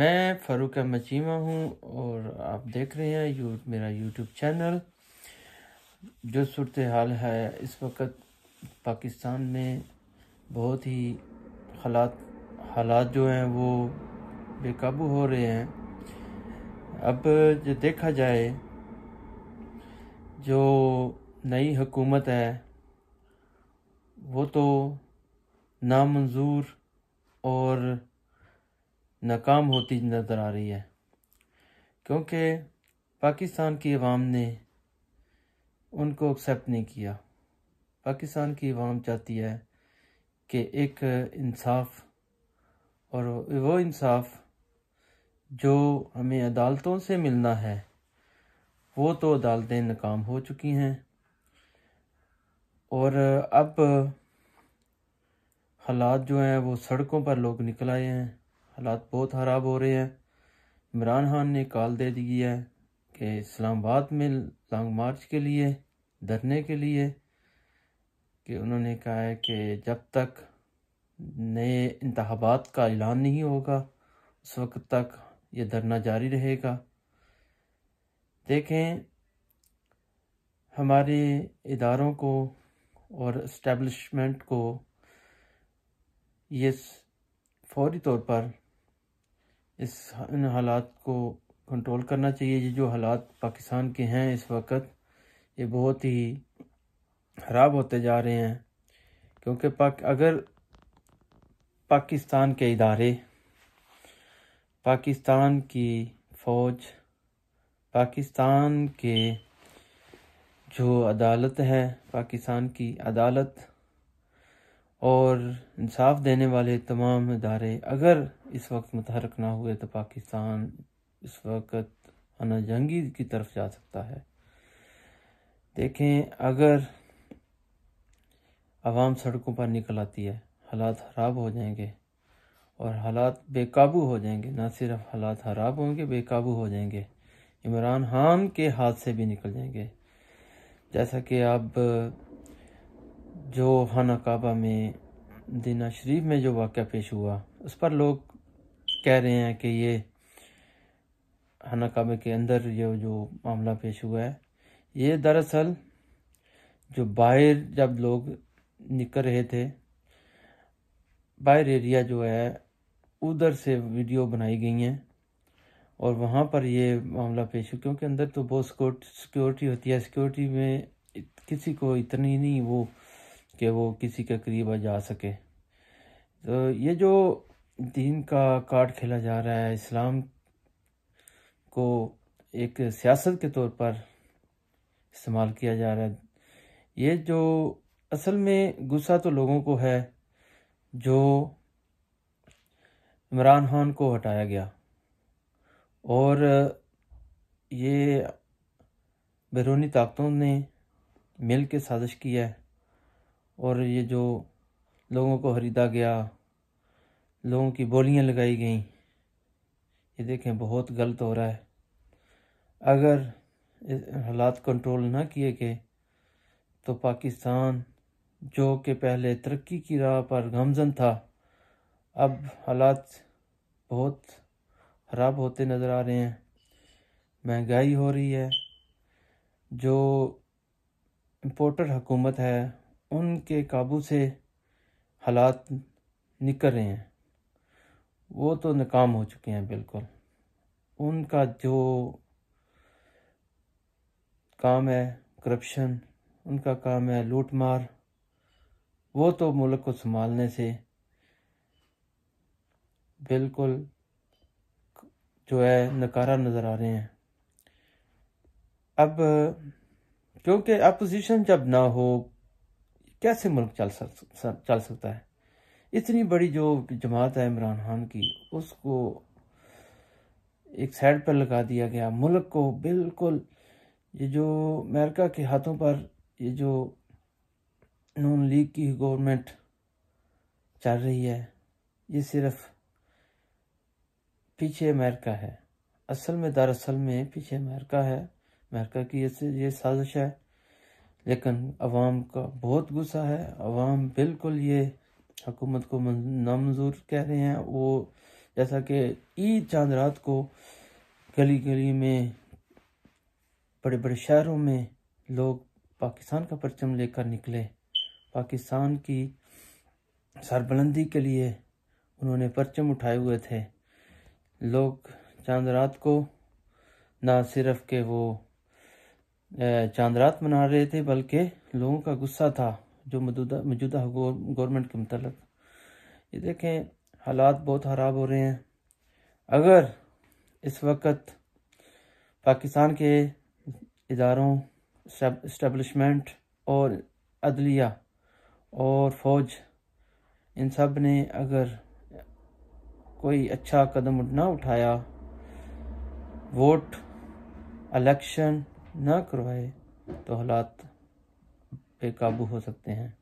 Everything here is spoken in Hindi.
मैं फ़ारूक मचीमा हूँ और आप देख रहे हैं यू मेरा यूट्यूब चैनल जो सूरत हाल है इस वक्त पाकिस्तान में बहुत ही हालात हालात जो हैं वो बेकाबू हो रहे हैं अब जो देखा जाए जो नई हुकूमत है वो तो नामंजूर और नाकाम होती नज़र आ रही है क्योंकि पाकिस्तान की आवाम ने उनको एक्सेप्ट नहीं किया पाकिस्तान की आवाम चाहती है कि एक इंसाफ और वो इंसाफ जो हमें अदालतों से मिलना है वो तो अदालतें नाकाम हो चुकी हैं और अब हालात जो हैं वो सड़कों पर लोग निकल आए हैं हालात बहुत ख़राब हो रहे हैं इमरान खान ने कॉल दे दी है कि इस्लामाबाद में लॉन्ग मार्च के लिए धरने के लिए कि उन्होंने कहा है कि जब तक नए इंतबात का ऐलान नहीं होगा उस वक्त तक ये धरना जारी रहेगा देखें हमारे इदारों को और इस्टेबलिशमेंट को ये फौरी तौर पर इस इन हालात को कंट्रोल करना चाहिए ये जो हालात पाकिस्तान के हैं इस वक्त ये बहुत ही ख़राब होते जा रहे हैं क्योंकि पाक अगर पाकिस्तान के इदारे पाकिस्तान की फ़ौज पाकिस्तान के जो अदालत है पाकिस्तान की अदालत और इंसाफ देने वाले तमाम इदारे अगर इस वक्त मुतहरक ना हुए तो पाकिस्तान इस वक्त आना जंगी की तरफ जा सकता है देखें अगर आवाम सड़कों पर निकल आती है हालात ख़राब हो जाएंगे और हालात बेकाबू हो जाएंगे ना सिर्फ हालात ख़राब होंगे बेकाबू हो जाएंगे इमरान खान के हाथ से भी निकल जाएंगे जैसा कि आप जो खाना काबा में दिना शरीफ में जो वाक़ पेश हुआ उस पर लोग कह रहे हैं कि ये खाना काबे के अंदर ये जो मामला पेश हुआ है ये दरअसल जो बाहर जब लोग निकल रहे थे बाहर एरिया जो है उधर से वीडियो बनाई गई हैं और वहाँ पर ये मामला पेश हुआ क्योंकि अंदर तो बहुत सिक्योरिटी होती है सिक्योरिटी में किसी को इतनी नहीं वो कि वो किसी के करीब जा सके तो ये जो दीन का कार्ड खेला जा रहा है इस्लाम को एक सियासत के तौर पर इस्तेमाल किया जा रहा है ये जो असल में गुस्सा तो लोगों को है जो इमरान खान को हटाया गया और ये बैरूनी ताकतों ने मिल के साजिश की है और ये जो लोगों को खरीदा गया लोगों की बोलियां लगाई गईं ये देखें बहुत गलत हो रहा है अगर हालात कंट्रोल ना किए गए तो पाकिस्तान जो कि पहले तरक्की की राह पर गमजन था अब हालात बहुत ख़राब होते नज़र आ रहे हैं महंगाई हो रही है जो इम्पोर्टर हुकूमत है उनके काबू से हालात निकल रहे हैं वो तो नाकाम हो चुके हैं बिल्कुल उनका जो काम है करप्शन उनका काम है लूट मार वो तो मुल्क को संभालने से बिल्कुल जो है नकारा नज़र आ रहे हैं अब क्योंकि अपोजिशन जब ना हो कैसे मुल्क चल सक चल सकता है इतनी बड़ी जो जमात है इमरान खान की उसको एक साइड पर लगा दिया गया मुल्क को बिल्कुल ये जो अमेरिका के हाथों पर ये जो नून लीग की गवर्नमेंट चल रही है ये सिर्फ पीछे अमेरिका है असल में दरअसल में पीछे अमेरिका है अमेरिका की ये, ये साजिश है लेकिन अवाम का बहुत गुस्सा है अवाम बिल्कुल ये हकूमत को नामंजूर कह रहे हैं वो जैसा कि ईद चांद रात को गली गली में बड़े बड़े शहरों में लोग पाकिस्तान का परचम लेकर निकले पाकिस्तान की सरबलंदी के लिए उन्होंने परचम उठाए हुए थे लोग चांद रात को ना सिर्फ के वो रात मना रहे थे बल्कि लोगों का गुस्सा था जो मौजूदा मौजूदा गवर्नमेंट के मतलब ये देखें हालात बहुत ख़राब हो रहे हैं अगर इस वक्त पाकिस्तान के इदारों इस्टबलिशमेंट और अदलिया और फौज इन सब ने अगर कोई अच्छा कदम ना उठाया वोट इलेक्शन ना करवाए तो हालात बेकाबू हो सकते हैं